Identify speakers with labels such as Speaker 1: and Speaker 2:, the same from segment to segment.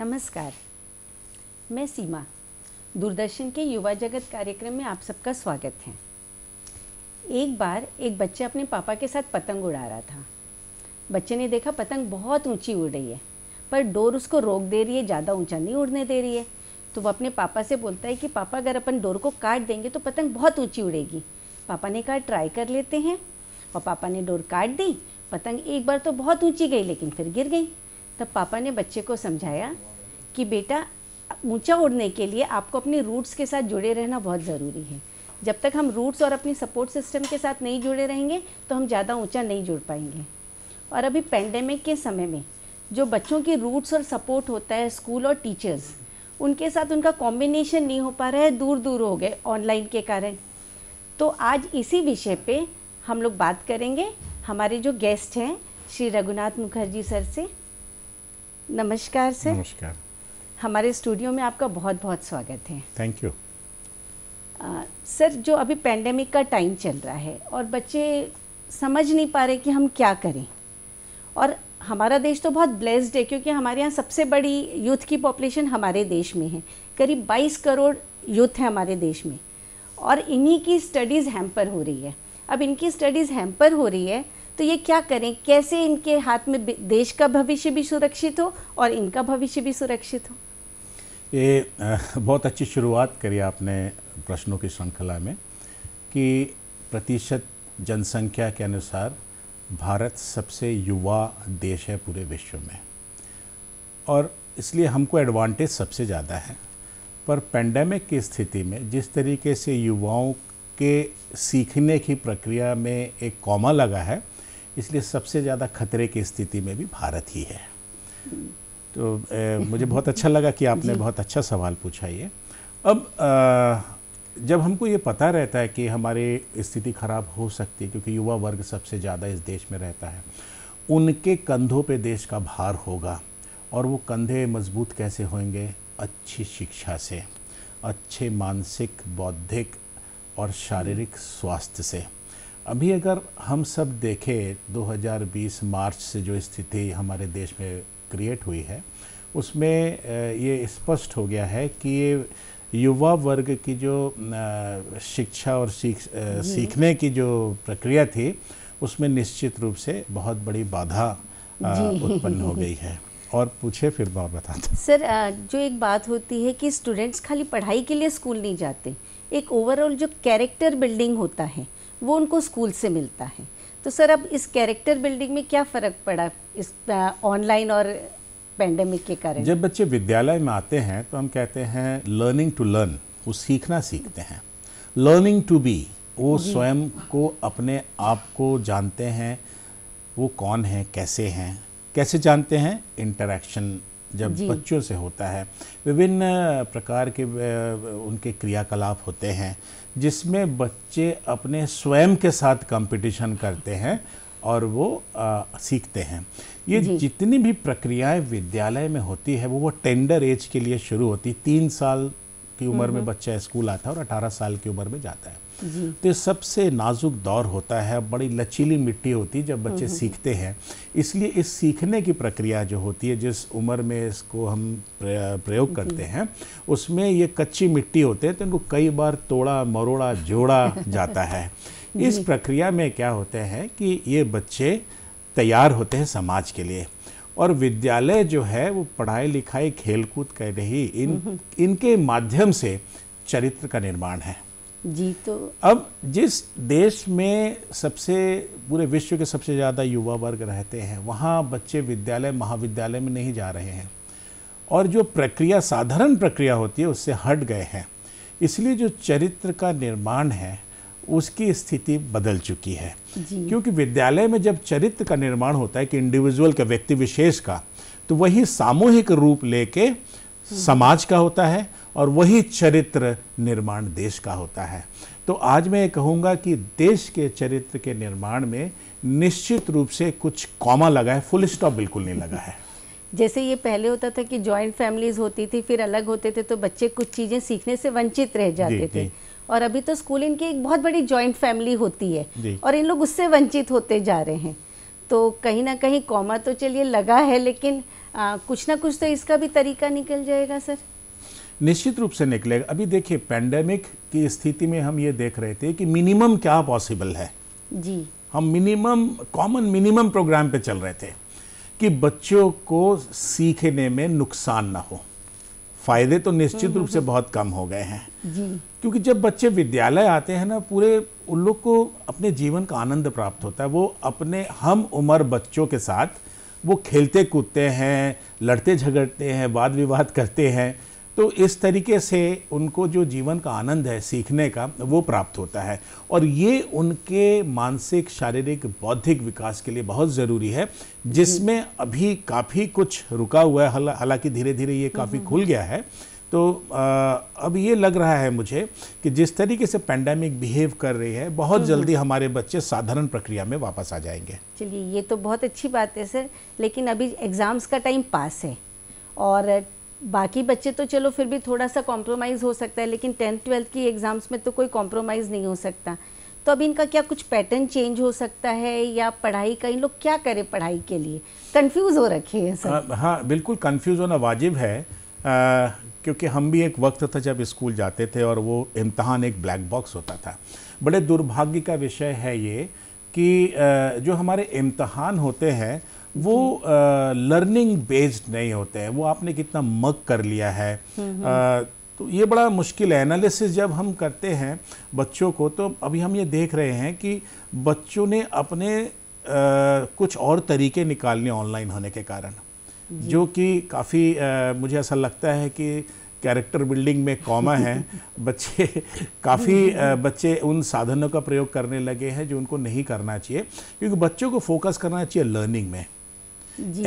Speaker 1: नमस्कार मैं सीमा दूरदर्शन के युवा जगत कार्यक्रम में आप सबका स्वागत है एक बार एक बच्चे अपने पापा के साथ पतंग उड़ा रहा था बच्चे ने देखा पतंग बहुत ऊंची उड़ रही है पर डोर उसको रोक दे रही है ज़्यादा ऊंचा नहीं उड़ने दे रही है तो वो अपने पापा से बोलता है कि पापा अगर अपन डोर को काट देंगे तो पतंग बहुत ऊंची उड़ेगी पापा ने कहा ट्राई कर लेते हैं और पापा ने डोर काट दी पतंग एक बार तो बहुत ऊंची गई लेकिन फिर गिर गई तब पापा ने बच्चे को समझाया कि बेटा ऊंचा उड़ने के लिए आपको अपने रूट्स के साथ जुड़े रहना बहुत ज़रूरी है जब तक हम रूट्स और अपनी सपोर्ट सिस्टम के साथ नहीं जुड़े रहेंगे तो हम ज़्यादा ऊंचा नहीं जुड़ पाएंगे और अभी पेंडेमिक के समय में जो बच्चों की रूट्स और सपोर्ट होता है स्कूल और टीचर्स उनके साथ उनका कॉम्बिनेशन नहीं हो पा रहा है दूर दूर हो गए ऑनलाइन के कारण तो आज इसी विषय पे हम लोग बात करेंगे हमारे जो गेस्ट हैं श्री रघुनाथ मुखर्जी सर से नमस्कार सर नमस्कार हमारे स्टूडियो में आपका बहुत बहुत स्वागत है थैंक यू सर जो अभी पैंडेमिक का टाइम चल रहा है और बच्चे समझ नहीं पा रहे कि हम क्या करें और हमारा देश तो बहुत ब्लेस्ड है क्योंकि हमारे यहाँ सबसे बड़ी यूथ की पॉपुलेशन हमारे देश में है करीब 22 करोड़ यूथ है हमारे देश में और इन्हीं की स्टडीज़ हैम्पर हो रही है अब इनकी स्टडीज़ हैम्पर हो रही है तो ये क्या करें कैसे इनके हाथ में देश का भविष्य भी सुरक्षित हो और इनका भविष्य भी सुरक्षित हो
Speaker 2: ये बहुत अच्छी शुरुआत करी आपने प्रश्नों की श्रृंखला में कि प्रतिशत जनसंख्या के अनुसार भारत सबसे युवा देश है पूरे विश्व में और इसलिए हमको एडवांटेज सबसे ज़्यादा है पर पेंडेमिक की स्थिति में जिस तरीके से युवाओं के सीखने की प्रक्रिया में एक कॉमा लगा है इसलिए सबसे ज़्यादा खतरे की स्थिति में भी भारत ही है तो ए, मुझे बहुत अच्छा लगा कि आपने बहुत अच्छा सवाल पूछा ये अब आ, जब हमको ये पता रहता है कि हमारी स्थिति खराब हो सकती है क्योंकि युवा वर्ग सबसे ज़्यादा इस देश में रहता है उनके कंधों पे देश का भार होगा और वो कंधे मजबूत कैसे होंगे अच्छी शिक्षा से अच्छे मानसिक बौद्धिक और शारीरिक हम्म। स्वास्थ्य से अभी अगर हम सब देखें 2020 मार्च से जो स्थिति हमारे देश में क्रिएट हुई है उसमें ये स्पष्ट हो गया है कि ये युवा वर्ग की जो शिक्षा और सीख सीखने की जो प्रक्रिया थी उसमें निश्चित रूप से बहुत बड़ी बाधा उत्पन्न हो गई है और पूछे फिर मैं बताते
Speaker 1: सर जो एक बात होती है कि स्टूडेंट्स खाली पढ़ाई के लिए स्कूल नहीं जाते एक ओवरऑल जो कैरेक्टर बिल्डिंग होता है वो उनको स्कूल से मिलता है तो सर अब इस कैरेक्टर बिल्डिंग में क्या फ़र्क पड़ा इस ऑनलाइन और पेंडेमिक के कारण जब
Speaker 2: बच्चे विद्यालय में आते हैं तो हम कहते हैं लर्निंग टू लर्न वो सीखना सीखते हैं लर्निंग टू बी वो स्वयं को अपने आप को जानते हैं वो कौन है कैसे हैं कैसे जानते हैं इंटरेक्शन जब बच्चों से होता है विभिन्न प्रकार के उनके क्रियाकलाप होते हैं जिसमें बच्चे अपने स्वयं के साथ कंपटीशन करते हैं और वो आ, सीखते हैं ये जितनी भी प्रक्रियाएं विद्यालय में होती है वो वो टेंडर एज के लिए शुरू होती तीन साल की उम्र में हम्म। बच्चा स्कूल आता है और अठारह साल की उम्र में जाता है तो ये सबसे नाजुक दौर होता है बड़ी लचीली मिट्टी होती है जब बच्चे हम्म। सीखते हैं इसलिए इस सीखने की प्रक्रिया जो होती है जिस उम्र में इसको हम प्रयोग करते हैं उसमें ये कच्ची मिट्टी होते हैं तो इनको कई बार तोड़ा मरोड़ा जोड़ा जाता है इस प्रक्रिया में क्या होते हैं कि ये बच्चे तैयार होते हैं समाज के लिए और विद्यालय जो है वो पढ़ाई लिखाई खेलकूद कर रही इन हम्म। इनके माध्यम से चरित्र का निर्माण है जी तो अब जिस देश में सबसे पूरे विश्व के सबसे ज़्यादा युवा वर्ग रहते हैं वहाँ बच्चे विद्यालय महाविद्यालय में नहीं जा रहे हैं और जो प्रक्रिया साधारण प्रक्रिया होती है उससे हट गए हैं इसलिए जो चरित्र का निर्माण है उसकी स्थिति बदल चुकी है क्योंकि विद्यालय में जब चरित्र का निर्माण होता है कि इंडिविजुअल का व्यक्ति विशेष का तो वही सामूहिक रूप लेके समाज का होता है और वही चरित्र निर्माण देश का होता है तो आज मैं कहूँगा कि देश के चरित्र के निर्माण में निश्चित रूप से कुछ कॉमा लगा है फुल स्टॉप बिल्कुल नहीं लगा है
Speaker 1: जैसे ये पहले होता था कि जॉइंट फैमिलीज होती थी फिर अलग होते थे तो बच्चे कुछ चीज़ें सीखने से वंचित रह जाते जी, थे जी। और अभी तो स्कूल इनकी एक बहुत बड़ी जॉइंट फैमिली होती है और इन लोग उससे वंचित होते जा रहे हैं तो कहीं ना कहीं कॉमा तो चलिए लगा है लेकिन आ, कुछ ना कुछ तो इसका भी तरीका निकल जाएगा सर
Speaker 2: निश्चित रूप से निकलेगा अभी देखिए पैंडेमिक की स्थिति में हम ये देख रहे थे कि मिनिमम क्या पॉसिबल है जी हम मिनिमम कॉमन मिनिमम प्रोग्राम पे चल रहे थे कि बच्चों को सीखने में नुकसान ना हो फायदे तो निश्चित रूप से हम्म, हम्म, बहुत हम्म। कम हो गए हैं क्योंकि जब बच्चे विद्यालय आते हैं ना पूरे उन लोग को अपने जीवन का आनंद प्राप्त होता है वो अपने हम उम्र बच्चों के साथ वो खेलते कूदते हैं लड़ते झगड़ते हैं वाद विवाद करते हैं तो इस तरीके से उनको जो जीवन का आनंद है सीखने का वो प्राप्त होता है और ये उनके मानसिक शारीरिक बौद्धिक विकास के लिए बहुत ज़रूरी है जिसमें अभी काफ़ी कुछ रुका हुआ है हाला, हालांकि धीरे धीरे ये काफ़ी हम्म। खुल गया है तो आ, अब ये लग रहा है मुझे कि जिस तरीके से पैंडेमिक बिहेव कर रही है बहुत हम्म। जल्दी हमारे बच्चे साधारण प्रक्रिया में वापस आ जाएंगे
Speaker 1: चलिए ये तो बहुत अच्छी बात है सर लेकिन अभी एग्ज़ाम्स का टाइम पास है और बाकी बच्चे तो चलो फिर भी थोड़ा सा कॉम्प्रोमाइज़ हो सकता है लेकिन टेंथ ट्वेल्थ की एग्ज़ाम्स में तो कोई कॉम्प्रोमाइज़ नहीं हो सकता तो अब इनका क्या कुछ पैटर्न चेंज हो सकता है या पढ़ाई का इन लोग क्या करें पढ़ाई के लिए कंफ्यूज हो रखे हैं सर हाँ,
Speaker 2: हाँ बिल्कुल कंफ्यूज होना वाजिब है आ, क्योंकि हम भी एक वक्त था जब स्कूल जाते थे और वो इम्तहान एक ब्लैक बॉक्स होता था बड़े दुर्भाग्य का विषय है ये कि आ, जो हमारे इम्तहान होते हैं वो लर्निंग बेस्ड नहीं होते हैं वो आपने कितना मग कर लिया है आ, तो ये बड़ा मुश्किल है एनालिसिस जब हम करते हैं बच्चों को तो अभी हम ये देख रहे हैं कि बच्चों ने अपने आ, कुछ और तरीके निकालने ऑनलाइन होने के कारण जो कि काफ़ी मुझे ऐसा लगता है कि कैरेक्टर बिल्डिंग में कॉमा है बच्चे काफ़ी बच्चे उन साधनों का प्रयोग करने लगे हैं जो उनको नहीं करना चाहिए क्योंकि बच्चों को फोकस करना चाहिए लर्निंग में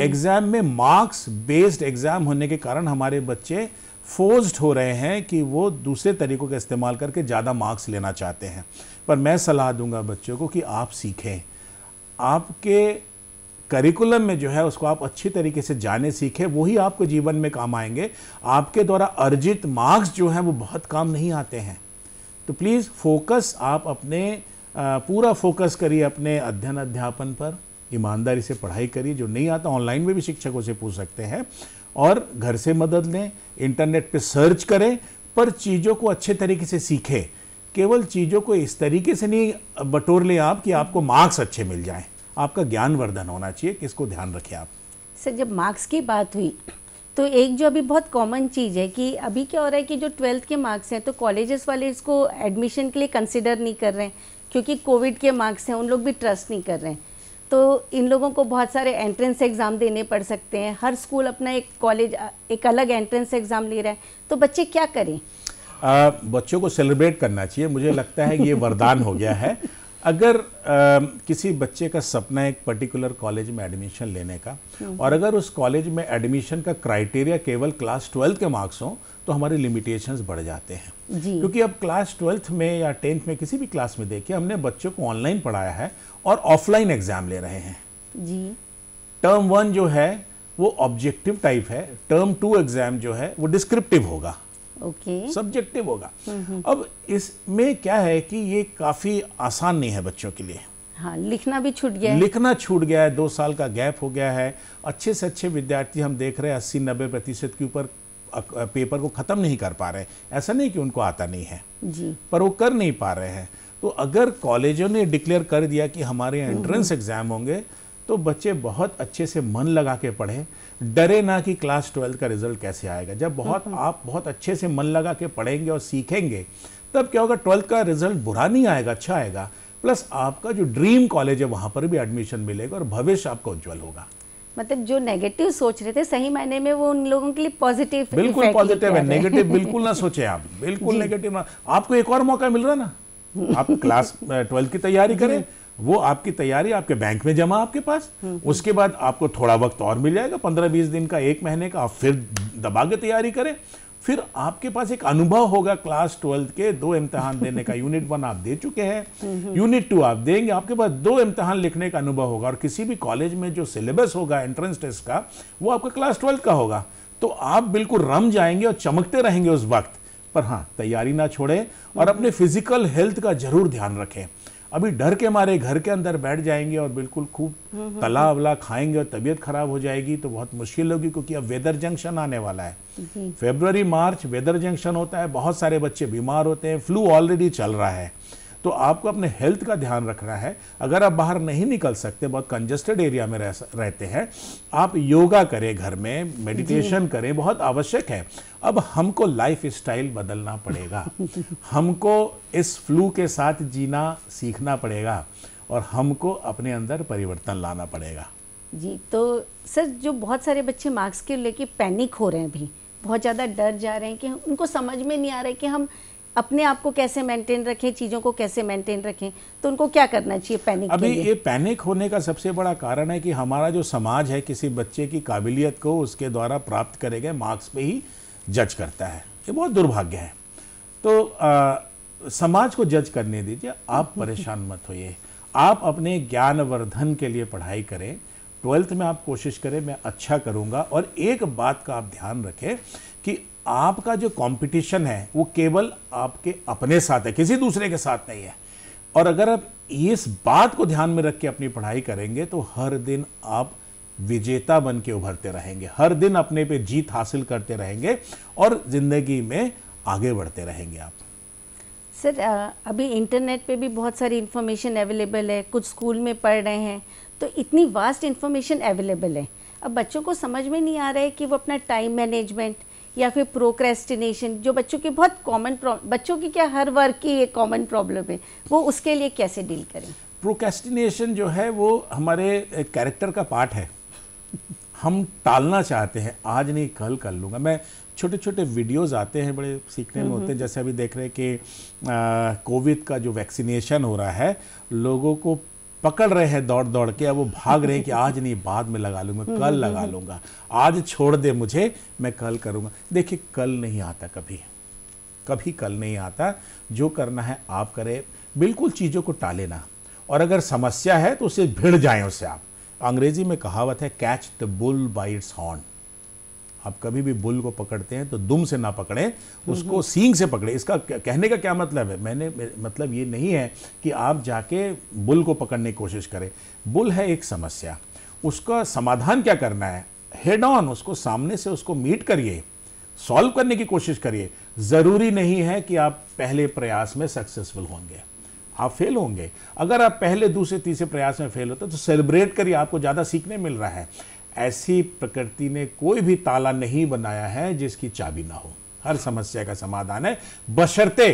Speaker 2: एग्जाम में मार्क्स बेस्ड एग्जाम होने के कारण हमारे बच्चे फोर्स्ड हो रहे हैं कि वो दूसरे तरीकों का इस्तेमाल करके ज़्यादा मार्क्स लेना चाहते हैं पर मैं सलाह दूंगा बच्चों को कि आप सीखें आपके करिकुलम में जो है उसको आप अच्छी तरीके से जाने सीखें वही आपको जीवन में काम आएंगे आपके द्वारा अर्जित मार्क्स जो हैं वो बहुत काम नहीं आते हैं तो प्लीज़ फोकस आप अपने पूरा फोकस करिए अपने अध्ययन अध्यापन पर ईमानदारी से पढ़ाई करिए जो नहीं आता ऑनलाइन में भी शिक्षकों से पूछ सकते हैं और घर से मदद लें इंटरनेट पे सर्च करें पर चीज़ों को अच्छे तरीके से सीखें केवल चीज़ों को इस तरीके से नहीं बटोर लें आप कि आपको मार्क्स अच्छे मिल जाएं आपका ज्ञानवर्धन होना चाहिए किसको ध्यान रखें आप
Speaker 1: सर जब मार्क्स की बात हुई तो एक जो अभी बहुत कॉमन चीज़ है कि अभी क्या हो रहा है कि जो ट्वेल्थ के मार्क्स हैं तो कॉलेजेस वाले इसको एडमिशन के लिए कंसिडर नहीं कर रहे हैं क्योंकि कोविड के मार्क्स हैं उन लोग भी ट्रस्ट नहीं कर रहे हैं तो इन लोगों को बहुत सारे एंट्रेंस एग्ज़ाम देने पड़ सकते हैं हर स्कूल अपना एक कॉलेज एक अलग एंट्रेंस एग्ज़ाम ले रहा है तो बच्चे क्या करें
Speaker 2: आ, बच्चों को सेलिब्रेट करना चाहिए मुझे लगता है कि ये वरदान हो गया है अगर आ, किसी बच्चे का सपना एक पर्टिकुलर कॉलेज में एडमिशन लेने का हम्म। और अगर उस कॉलेज में एडमिशन का क्राइटेरिया केवल क्लास ट्वेल्थ के मार्क्स हों तो हमारे लिमिटेशंस बढ़ जाते हैं क्योंकि अब क्लास ट्वेल्थ में या टेंथ में किसी भी क्लास में देखिए हमने बच्चों को ऑनलाइन पढ़ाया है और ऑफलाइन एग्जाम ले रहे हैं जी टर्म वन जो है वो ऑब्जेक्टिव टाइप है टर्म टू एग्जाम जो है वो डिस्क्रिप्टिव होगा ओके सब्जेक्टिव होगा हम्म, हम्म। अब इसमें क्या है कि ये काफी आसान नहीं है बच्चों के लिए
Speaker 1: हाँ लिखना भी छूट गया है लिखना
Speaker 2: छूट गया है दो साल का गैप हो गया है अच्छे से अच्छे विद्यार्थी हम देख रहे हैं अस्सी नब्बे प्रतिशत के ऊपर पेपर को ख़त्म नहीं कर पा रहे ऐसा नहीं कि उनको आता नहीं है जी पर वो कर नहीं पा रहे हैं तो अगर कॉलेजों ने डिक्लेयर कर दिया कि हमारे एंट्रेंस एग्ज़ाम हम्म। होंगे तो बच्चे बहुत अच्छे से मन लगा के पढ़ें डरे ना कि क्लास ट्वेल्थ का रिजल्ट कैसे आएगा जब बहुत आप बहुत अच्छे से मन लगा के पढ़ेंगे और सीखेंगे तब क्या होगा ट्वेल्थ का रिजल्ट बुरा नहीं आएगा अच्छा आएगा प्लस आपका जो ड्रीम कॉलेज है वहाँ पर भी एडमिशन मिलेगा और भविष्य आपका उज्जवल होगा
Speaker 1: मतलब जो नेगेटिव सोच रहे थे सही मायने में वो उन लोगों के लिए पॉजिटिव बिल्कुल पॉजिटिव है
Speaker 2: नेगेटिव बिल्कुल ना सोचे आप बिल्कुल नेगेटिव ना आपको एक और मौका मिल रहा ना आप क्लास ट्वेल्थ की तैयारी करें वो आपकी तैयारी आपके बैंक में जमा आपके पास हम्म, हम्म। उसके बाद आपको थोड़ा वक्त और मिल जाएगा पंद्रह बीस दिन का एक महीने का आप फिर दबा के तैयारी करें फिर आपके पास एक अनुभव होगा क्लास ट्वेल्थ के दो इम्तहान देने का यूनिट वन आप दे चुके हैं हम्म, यूनिट टू आप देंगे आपके पास दो इम्तहान लिखने का अनुभव होगा और किसी भी कॉलेज में जो सिलेबस होगा एंट्रेंस टेस्ट का वो आपका क्लास ट्वेल्थ का होगा तो आप बिल्कुल रम जाएंगे और चमकते रहेंगे उस वक्त पर हाँ तैयारी ना छोड़ें और अपने फिजिकल हेल्थ का जरूर ध्यान रखें अभी डर के मारे घर के अंदर बैठ जाएंगे और बिल्कुल खूब तला अवला खाएंगे और तबीयत खराब हो जाएगी तो बहुत मुश्किल होगी क्योंकि अब वेदर जंक्शन आने वाला है फेबररी मार्च वेदर जंक्शन होता है बहुत सारे बच्चे बीमार होते हैं फ्लू ऑलरेडी चल रहा है तो आपको अपने हेल्थ का ध्यान रखना है अगर आप बाहर नहीं निकल सकते बहुत कंजेस्टेड एरिया में रह, रहते हैं आप योगा करें घर में मेडिटेशन करें बहुत आवश्यक है अब हमको लाइफ स्टाइल बदलना पड़ेगा हमको इस फ्लू के साथ जीना सीखना पड़ेगा और हमको अपने अंदर परिवर्तन लाना पड़ेगा
Speaker 1: जी तो सर जो बहुत सारे बच्चे मार्क्स के लेके पैनिक हो रहे हैं अभी बहुत ज़्यादा डर जा रहे हैं कि उनको समझ में नहीं आ रहा है कि हम अपने आप को कैसे मेंटेन रखें चीज़ों को कैसे मेंटेन रखें तो उनको क्या करना चाहिए पैनिक अभी ये
Speaker 2: पैनिक होने का सबसे बड़ा कारण है कि हमारा जो समाज है किसी बच्चे की काबिलियत को उसके द्वारा प्राप्त करे गए मार्क्स पे ही जज करता है ये बहुत दुर्भाग्य है तो आ, समाज को जज करने दीजिए आप परेशान मत होइए आप अपने ज्ञानवर्धन के लिए पढ़ाई करें ट्वेल्थ में आप कोशिश करें मैं अच्छा करूंगा और एक बात का आप ध्यान रखें कि आपका जो कंपटीशन है वो केवल आपके अपने साथ है किसी दूसरे के साथ नहीं है और अगर आप इस बात को ध्यान में रख के अपनी पढ़ाई करेंगे तो हर दिन आप विजेता बन के उभरते रहेंगे हर दिन अपने पे जीत हासिल करते रहेंगे और ज़िंदगी में आगे बढ़ते रहेंगे आप
Speaker 1: सर अभी इंटरनेट पे भी बहुत सारी इन्फॉर्मेशन अवेलेबल है कुछ स्कूल में पढ़ रहे हैं तो इतनी वास्ट इन्फॉर्मेशन अवेलेबल है अब बच्चों को समझ में नहीं आ रहा है कि वो अपना टाइम मैनेजमेंट या फिर प्रोक्रेस्टिनेशन जो बच्चों की बहुत कॉमन बच्चों की क्या हर वर्ग की एक कॉमन प्रॉब्लम है वो उसके लिए कैसे डील करें
Speaker 2: प्रोकेस्टिनेशन जो है वो हमारे कैरेक्टर का पार्ट है हम टालना चाहते हैं आज नहीं कल कर लूँगा मैं छोटे छोटे वीडियोस आते हैं बड़े सीखने में होते हैं जैसे अभी देख रहे हैं कि कोविड का जो वैक्सीनेशन हो रहा है लोगों को पकड़ रहे हैं दौड़ दौड़ के अब वो भाग रहे हैं कि आज नहीं बाद में लगा लूँगा कल लगा हम्म। लूँगा आज छोड़ दे मुझे मैं कल करूँगा देखिए कल नहीं आता कभी कभी कल नहीं आता जो करना है आप करें बिल्कुल चीज़ों को टाले ना और अगर समस्या है तो उसे भिड़ जाए उसे आप अंग्रेजी में कहावत है catch the bull by its horn आप कभी भी बुल को पकड़ते हैं तो दुम से ना पकड़ें उसको सींग से पकड़ें इसका कहने का क्या मतलब है मैंने मतलब ये नहीं है कि आप जाके बुल को पकड़ने की कोशिश करें बुल है एक समस्या उसका समाधान क्या करना है हेड ऑन उसको सामने से उसको मीट करिए सॉल्व करने की कोशिश करिए ज़रूरी नहीं है कि आप पहले प्रयास में सक्सेसफुल होंगे आप फेल होंगे अगर आप पहले दूसरे तीसरे प्रयास में फेल होते तो सेलिब्रेट करिए आपको ज़्यादा सीखने मिल रहा है ऐसी प्रकृति ने कोई भी ताला नहीं बनाया है जिसकी चाबी ना हो हर समस्या का समाधान है बशर्ते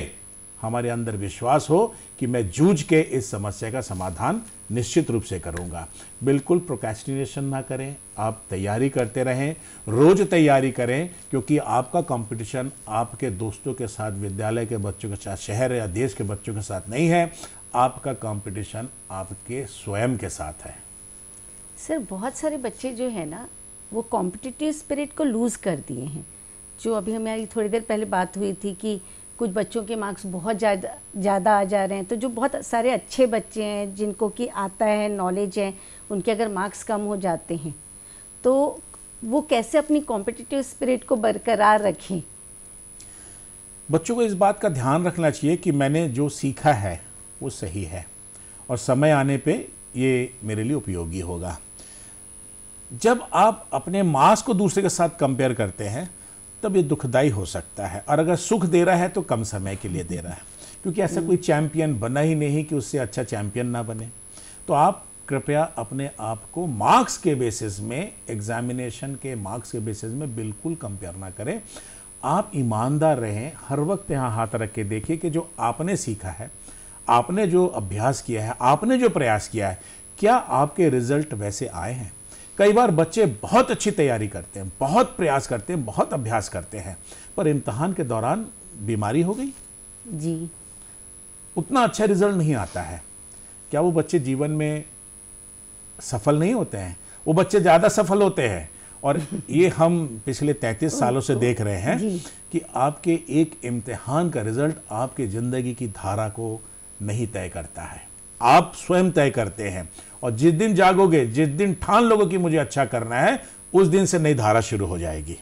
Speaker 2: हमारे अंदर विश्वास हो कि मैं जूझ के इस समस्या का समाधान निश्चित रूप से करूंगा बिल्कुल प्रोकेस्टिनेशन ना करें आप तैयारी करते रहें रोज तैयारी करें क्योंकि आपका कंपटीशन आपके दोस्तों के साथ विद्यालय के बच्चों के साथ शहर या देश के बच्चों के साथ नहीं है आपका कंपटीशन आपके स्वयं के साथ है
Speaker 1: सर बहुत सारे बच्चे जो है ना वो कॉम्पिटिटिव स्पिरिट को लूज़ कर दिए हैं जो अभी हमारी थोड़ी देर पहले बात हुई थी कि कुछ बच्चों के मार्क्स बहुत ज़्यादा ज़्यादा आ जा रहे हैं तो जो बहुत सारे अच्छे बच्चे हैं जिनको कि आता है नॉलेज है उनके अगर मार्क्स कम हो जाते हैं तो वो कैसे अपनी कॉम्पिटिटिव स्पिरिट को बरकरार रखें
Speaker 2: बच्चों को इस बात का ध्यान रखना चाहिए कि मैंने जो सीखा है वो सही है और समय आने पे ये मेरे लिए उपयोगी होगा जब आप अपने मास को दूसरे के साथ कंपेयर करते हैं तब ये दुखदाई हो सकता है और अगर सुख दे रहा है तो कम समय के लिए दे रहा है क्योंकि ऐसा कोई चैंपियन बना ही नहीं कि उससे अच्छा चैंपियन ना बने तो आप कृपया अपने आप को मार्क्स के बेसिस में एग्जामिनेशन के मार्क्स के बेसिस में बिल्कुल कंपेयर ना करें आप ईमानदार रहें हर वक्त यहाँ हाथ रख के देखिए कि जो आपने सीखा है आपने जो अभ्यास किया है आपने जो प्रयास किया है क्या आपके रिजल्ट वैसे आए हैं कई बार बच्चे बहुत अच्छी तैयारी करते हैं बहुत प्रयास करते हैं बहुत अभ्यास करते हैं पर इम्तहान के दौरान बीमारी हो गई जी उतना अच्छा रिजल्ट नहीं आता है क्या वो बच्चे जीवन में सफल नहीं होते हैं वो बच्चे ज़्यादा सफल होते हैं और ये हम पिछले 33 सालों से तो देख रहे हैं कि आपके एक इम्तिहान का रिजल्ट आपके ज़िंदगी की धारा को नहीं तय करता है आप स्वयं तय करते हैं और जिस दिन जागोगे जिस दिन ठान लोगों की मुझे अच्छा करना है उस दिन से नई धारा शुरू हो जाएगी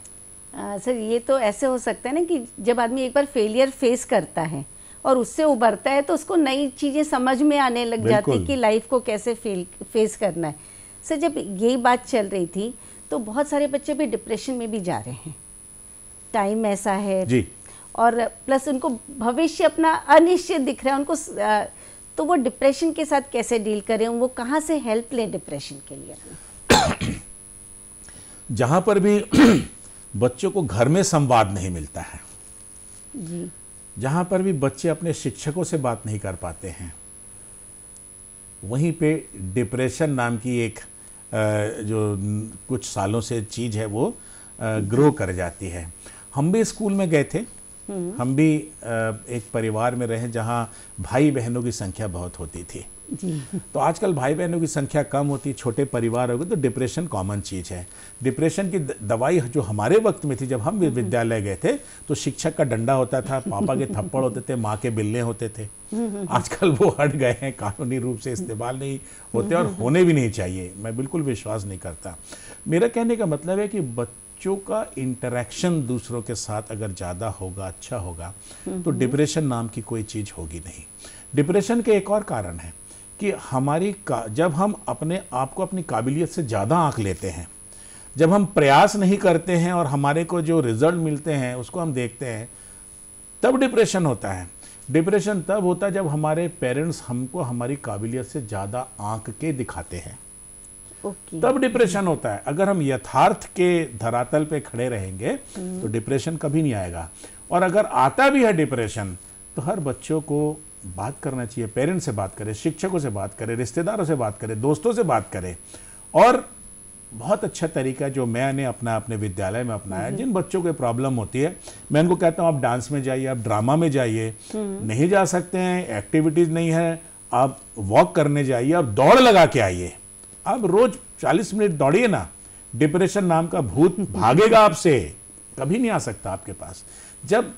Speaker 1: आ, सर ये तो ऐसे हो सकता है ना कि जब आदमी एक बार फेलियर फेस करता है और उससे उबरता है तो उसको नई चीज़ें समझ में आने लग जाती है कि लाइफ को कैसे फेल फेस करना है सर जब यही बात चल रही थी तो बहुत सारे बच्चे भी डिप्रेशन में भी जा रहे हैं टाइम ऐसा है जी और प्लस उनको भविष्य अपना अनिश्चित दिख रहा है उनको तो वो डिप्रेशन के साथ कैसे डील करें वो कहाँ से हेल्प लें डिप्रेशन के लिए
Speaker 2: जहाँ पर भी बच्चों को घर में संवाद नहीं मिलता है जी जहाँ पर भी बच्चे अपने शिक्षकों से बात नहीं कर पाते हैं वहीं पे डिप्रेशन नाम की एक जो कुछ सालों से चीज़ है वो ग्रो कर जाती है हम भी स्कूल में गए थे हम्म। हम भी एक परिवार में रहे जहाँ भाई बहनों की संख्या बहुत होती थी जी। तो आजकल भाई बहनों की संख्या कम होती छोटे परिवार हो गए तो डिप्रेशन कॉमन चीज़ है डिप्रेशन की दवाई जो हमारे वक्त में थी जब हम हम्म। विद्यालय गए थे तो शिक्षक का डंडा होता था पापा के थप्पड़ होते थे माँ के बिल्ले होते थे हम्म, आजकल वो हट गए हैं कानूनी रूप से इस्तेमाल नहीं होते और होने भी नहीं चाहिए मैं बिल्कुल विश्वास नहीं करता मेरा कहने का मतलब है कि बच्चों का इंटरेक्शन दूसरों के साथ अगर ज़्यादा होगा अच्छा होगा हम्म तो डिप्रेशन हम्म। नाम की कोई चीज़ होगी नहीं डिप्रेशन के एक और कारण है कि हमारी का जब हम अपने आप को अपनी काबिलियत से ज़्यादा आंक लेते हैं जब हम प्रयास नहीं करते हैं और हमारे को जो रिजल्ट मिलते हैं उसको हम देखते हैं तब डिप्रेशन होता है डिप्रेशन तब होता है जब हमारे पेरेंट्स हमको हमारी काबिलियत से ज़्यादा आंक के दिखाते हैं okay. तब डिप्रेशन होता है अगर हम यथार्थ के धरातल पे खड़े रहेंगे हम्म। तो डिप्रेशन कभी नहीं आएगा और अगर आता भी है डिप्रेशन तो हर बच्चों को बात करना चाहिए पेरेंट्स से बात करें शिक्षकों से बात करें रिश्तेदारों से बात करें दोस्तों से बात करें और बहुत अच्छा तरीका जो मैंने अपना अपने विद्यालय में अपनाया हम्म। जिन बच्चों को प्रॉब्लम होती है मैं उनको कहता हूँ आप डांस में जाइए आप ड्रामा में जाइए हम्म। नहीं जा सकते हैं एक्टिविटीज़ नहीं है आप वॉक करने जाइए आप दौड़ लगा के आइए आप रोज 40 मिनट दौड़िए ना डिप्रेशन नाम का भूत भागेगा आपसे कभी नहीं आ सकता आपके पास जब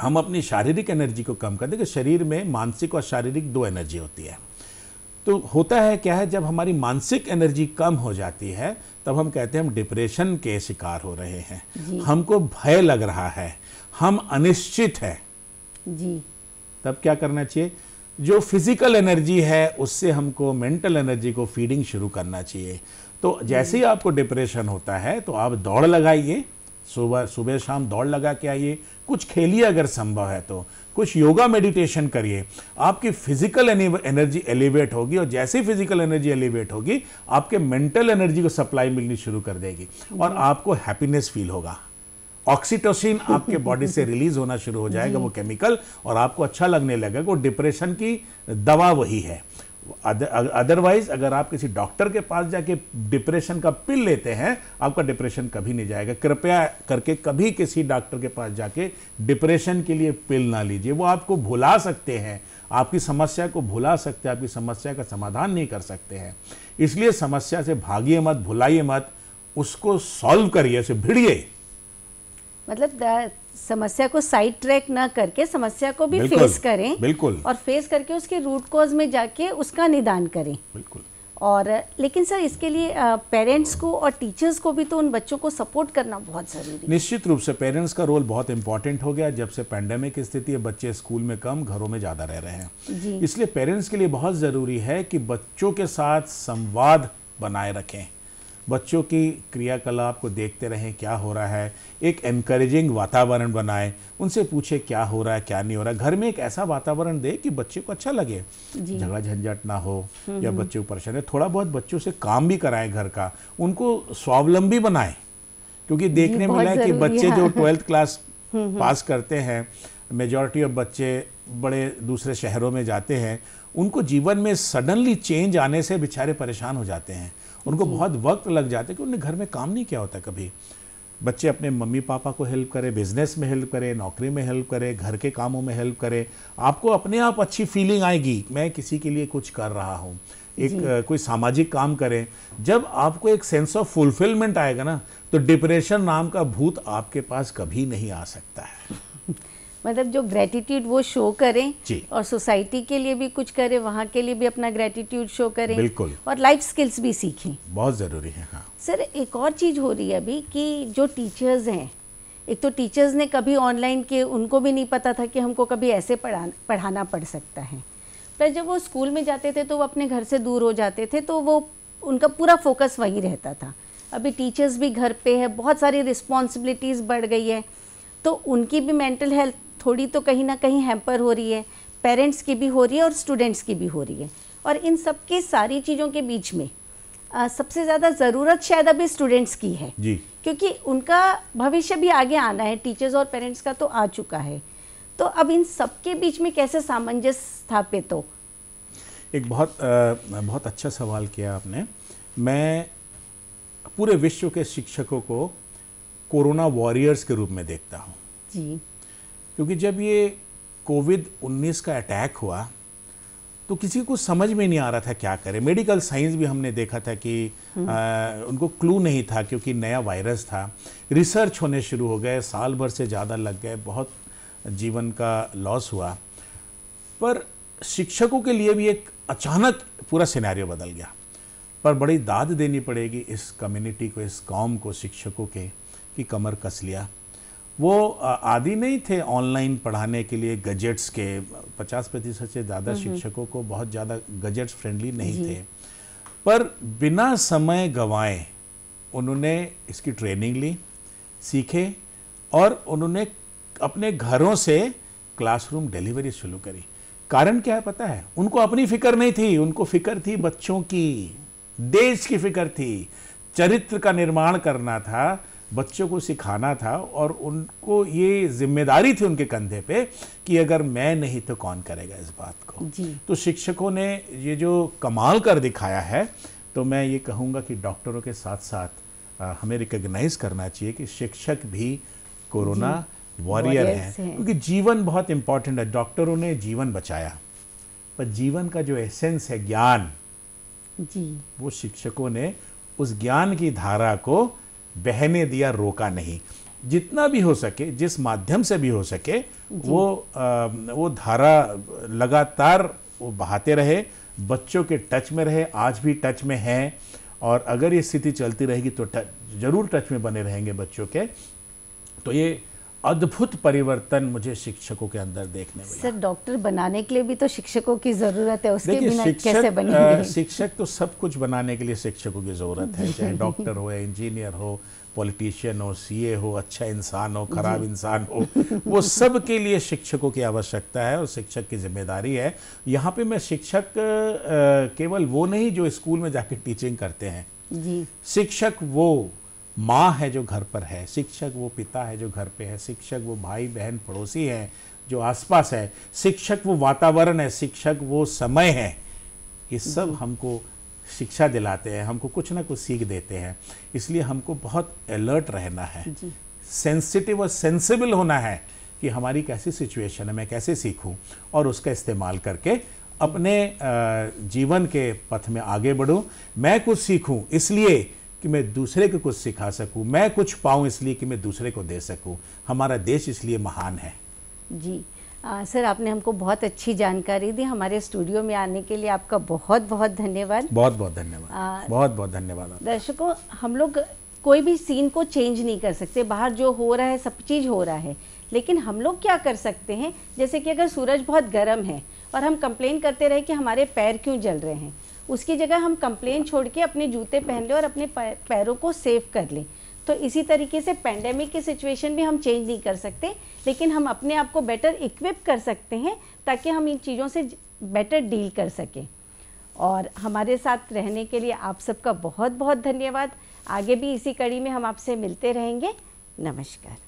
Speaker 2: हम अपनी शारीरिक एनर्जी को कम करते हैं शरीर में मानसिक और शारीरिक दो एनर्जी होती है तो होता है क्या है जब हमारी मानसिक एनर्जी कम हो जाती है तब हम कहते हैं हम डिप्रेशन के शिकार हो रहे हैं हमको भय लग रहा है हम अनिश्चित हैं जी तब क्या करना चाहिए जो फिज़िकल एनर्जी है उससे हमको मेंटल एनर्जी को फीडिंग शुरू करना चाहिए तो जैसे ही आपको डिप्रेशन होता है तो आप दौड़ लगाइए सुबह सुबह शाम दौड़ लगा के आइए कुछ खेलिए अगर संभव है तो कुछ योगा मेडिटेशन करिए आपकी फिजिकल एनर्जी एलिवेट होगी और जैसे फिजिकल एनर्जी एलिवेट होगी आपके मेंटल एनर्जी को सप्लाई मिलनी शुरू कर देगी और आपको हैप्पीनेस फील होगा ऑक्सीटोसिन आपके बॉडी से रिलीज होना शुरू हो जाएगा वो केमिकल और आपको अच्छा लगने लगेगा वो डिप्रेशन की दवा वही है अदरवाइज अगर आप किसी डॉक्टर के पास जाके डिप्रेशन का पिल लेते हैं आपका डिप्रेशन कभी नहीं जाएगा कृपया करके कभी किसी डॉक्टर के पास जाके डिप्रेशन के लिए पिल ना लीजिए वो आपको भुला सकते हैं आपकी समस्या को भुला सकते हैं आपकी समस्या का समाधान नहीं कर सकते हैं इसलिए समस्या से भागिए मत भुलाइए मत उसको सॉल्व करिए उसे भिड़िए
Speaker 1: मतलब समस्या को साइड ट्रैक ना करके समस्या को भी फेस करें बिल्कुल और फेस करके उसके रूट कॉज में जाके उसका निदान करें बिल्कुल और लेकिन सर इसके लिए पेरेंट्स को और टीचर्स को भी तो उन बच्चों को सपोर्ट करना बहुत ज़रूरी है
Speaker 2: निश्चित रूप से पेरेंट्स का रोल बहुत इंपॉर्टेंट हो गया जब से पैंडेमिक स्थिति है बच्चे स्कूल में कम घरों में ज़्यादा रह रहे
Speaker 1: हैं
Speaker 2: इसलिए पेरेंट्स के लिए बहुत ज़रूरी है कि बच्चों के साथ संवाद बनाए रखें बच्चों की क्रियाकलाप को देखते रहें क्या हो रहा है एक एनकरेजिंग वातावरण बनाएं उनसे पूछे क्या हो रहा है क्या नहीं हो रहा है घर में एक ऐसा वातावरण दे कि बच्चे को अच्छा लगे झगड़ा झंझट ना हो हम्म, या हम्म। बच्चे परेशान है थोड़ा बहुत बच्चों से काम भी कराएं घर का उनको स्वावलंबी बनाएं क्योंकि देखने मिला है कि बच्चे जो ट्वेल्थ हम्म, क्लास पास करते हैं मेजोरिटी ऑफ बच्चे बड़े दूसरे शहरों में जाते हैं उनको जीवन में सडनली चेंज आने से बेचारे परेशान हो जाते हैं उनको बहुत वक्त लग जाता है कि उनने घर में काम नहीं किया होता कभी बच्चे अपने मम्मी पापा को हेल्प करें बिजनेस में हेल्प करें नौकरी में हेल्प करें घर के कामों में हेल्प करें आपको अपने आप अच्छी फीलिंग आएगी मैं किसी के लिए कुछ कर रहा हूँ एक कोई सामाजिक काम करें जब आपको एक सेंस ऑफ फुलफिलमेंट आएगा ना तो डिप्रेशन नाम का भूत आपके पास कभी नहीं आ सकता है
Speaker 1: मतलब जो ग्रेटिट्यूड वो शो करें और सोसाइटी के लिए भी कुछ करें वहाँ के लिए भी अपना ग्रेटिट्यूड शो करें बिल्कुल और लाइफ स्किल्स भी सीखें
Speaker 2: बहुत ज़रूरी है हाँ।
Speaker 1: सर एक और चीज़ हो रही है अभी कि जो टीचर्स हैं एक तो टीचर्स ने कभी ऑनलाइन के उनको भी नहीं पता था कि हमको कभी ऐसे पढ़ा पढ़ाना पड़ सकता है पर जब वो स्कूल में जाते थे तो वो अपने घर से दूर हो जाते थे तो वो उनका पूरा फोकस वहीं रहता था अभी टीचर्स भी घर पे है बहुत सारी रिस्पॉन्सिबिलिटीज़ बढ़ गई है तो उनकी भी मेंटल हेल्थ थोड़ी तो कहीं ना कहीं हैम्पर हो रही है पेरेंट्स की भी हो रही है और स्टूडेंट्स की भी हो रही है और इन सब के सारी चीज़ों के बीच में आ, सबसे ज़्यादा ज़रूरत शायद अभी स्टूडेंट्स की है जी क्योंकि उनका भविष्य भी आगे आना है टीचर्स और पेरेंट्स का तो आ चुका है तो अब इन सब के बीच में कैसे सामंजस्य स्थापित हो
Speaker 2: एक बहुत आ, बहुत अच्छा सवाल किया आपने मैं पूरे विश्व के शिक्षकों को कोरोना वॉरियर्स के रूप में देखता हूँ जी क्योंकि जब ये कोविड 19 का अटैक हुआ तो किसी को समझ में नहीं आ रहा था क्या करें मेडिकल साइंस भी हमने देखा था कि हम्म। आ, उनको क्लू नहीं था क्योंकि नया वायरस था रिसर्च होने शुरू हो गए साल भर से ज़्यादा लग गए बहुत जीवन का लॉस हुआ पर शिक्षकों के लिए भी एक अचानक पूरा सिनेरियो बदल गया पर बड़ी दाद देनी पड़ेगी इस कम्युनिटी को इस कौम को शिक्षकों के कि कमर कस लिया वो आदि नहीं थे ऑनलाइन पढ़ाने के लिए गजेट्स के 50 प्रतिशत से ज़्यादा हम्म, हम्म। शिक्षकों को बहुत ज़्यादा गजेट्स फ्रेंडली नहीं थे पर बिना समय गंवाए उन्होंने इसकी ट्रेनिंग ली सीखे और उन्होंने अपने घरों से क्लासरूम डिलीवरी शुरू करी कारण क्या है पता है उनको अपनी फिक्र नहीं थी उनको फिक्र थी बच्चों की देश की फिक्र थी चरित्र का निर्माण करना था बच्चों को सिखाना था और उनको ये जिम्मेदारी थी उनके कंधे पे कि अगर मैं नहीं तो कौन करेगा इस बात को जी। तो शिक्षकों ने ये जो कमाल कर दिखाया है तो मैं ये कहूँगा कि डॉक्टरों के साथ साथ हमें रिकग्नाइज करना चाहिए कि शिक्षक भी कोरोना वॉरियर हैं क्योंकि जीवन बहुत इम्पॉर्टेंट है डॉक्टरों ने जीवन बचाया पर जीवन का जो एसेंस है ज्ञान जी वो शिक्षकों ने उस ज्ञान की धारा को बहने दिया रोका नहीं जितना भी हो सके जिस माध्यम से भी हो सके वो आ, वो धारा लगातार वो बहाते रहे बच्चों के टच में रहे आज भी टच में हैं और अगर ये स्थिति चलती रहेगी तो टच, जरूर टच में बने रहेंगे बच्चों के तो ये अद्भुत परिवर्तन मुझे शिक्षकों के अंदर देखने मिला
Speaker 1: सर डॉक्टर बनाने के लिए भी तो शिक्षकों की जरूरत है उसके बिना कैसे बनेंगे
Speaker 2: शिक्षक तो सब कुछ बनाने के लिए शिक्षकों की जरूरत है चाहे डॉक्टर हो इंजीनियर हो पॉलिटिशियन हो सीए हो अच्छा इंसान हो खराब इंसान हो वो सब के लिए शिक्षकों की आवश्यकता है और शिक्षक की जिम्मेदारी है यहाँ पे मैं शिक्षक केवल वो नहीं जो स्कूल में जाके टीचिंग करते हैं जी शिक्षक वो माँ है जो घर पर है शिक्षक वो पिता है जो घर पे है शिक्षक वो भाई बहन पड़ोसी हैं जो आसपास है शिक्षक वो वातावरण है शिक्षक वो समय है ये सब हमको शिक्षा दिलाते हैं हमको कुछ ना कुछ सीख देते हैं इसलिए हमको बहुत अलर्ट रहना है सेंसिटिव और सेंसिबल होना है कि हमारी कैसी सिचुएशन है मैं कैसे सीखूं और उसका इस्तेमाल करके अपने जीवन के पथ में आगे बढ़ूं मैं कुछ सीखूं इसलिए कि मैं दूसरे को कुछ सिखा सकूं मैं कुछ पाऊं इसलिए कि मैं दूसरे को दे सकूं हमारा देश इसलिए महान है
Speaker 1: जी आ, सर आपने हमको बहुत अच्छी जानकारी दी हमारे स्टूडियो में आने के लिए आपका बहुत बहुत धन्यवाद बहुत बहुत धन्यवाद
Speaker 2: बहुत बहुत धन्यवाद
Speaker 1: दर्शकों हम लोग कोई भी सीन को चेंज नहीं कर सकते बाहर जो हो रहा है सब चीज़ हो रहा है लेकिन हम लोग क्या कर सकते हैं जैसे कि अगर सूरज बहुत गर्म है और हम कंप्लेन करते रहे कि हमारे पैर क्यों जल रहे हैं उसकी जगह हम कंप्लेन छोड़ के अपने जूते पहन लें और अपने पैरों को सेव कर लें तो इसी तरीके से पैंडेमिक की सिचुएशन भी हम चेंज नहीं कर सकते लेकिन हम अपने आप को बेटर इक्विप कर सकते हैं ताकि हम इन चीज़ों से बेटर डील कर सकें और हमारे साथ रहने के लिए आप सबका बहुत बहुत धन्यवाद आगे भी इसी कड़ी में हम आपसे मिलते रहेंगे नमस्कार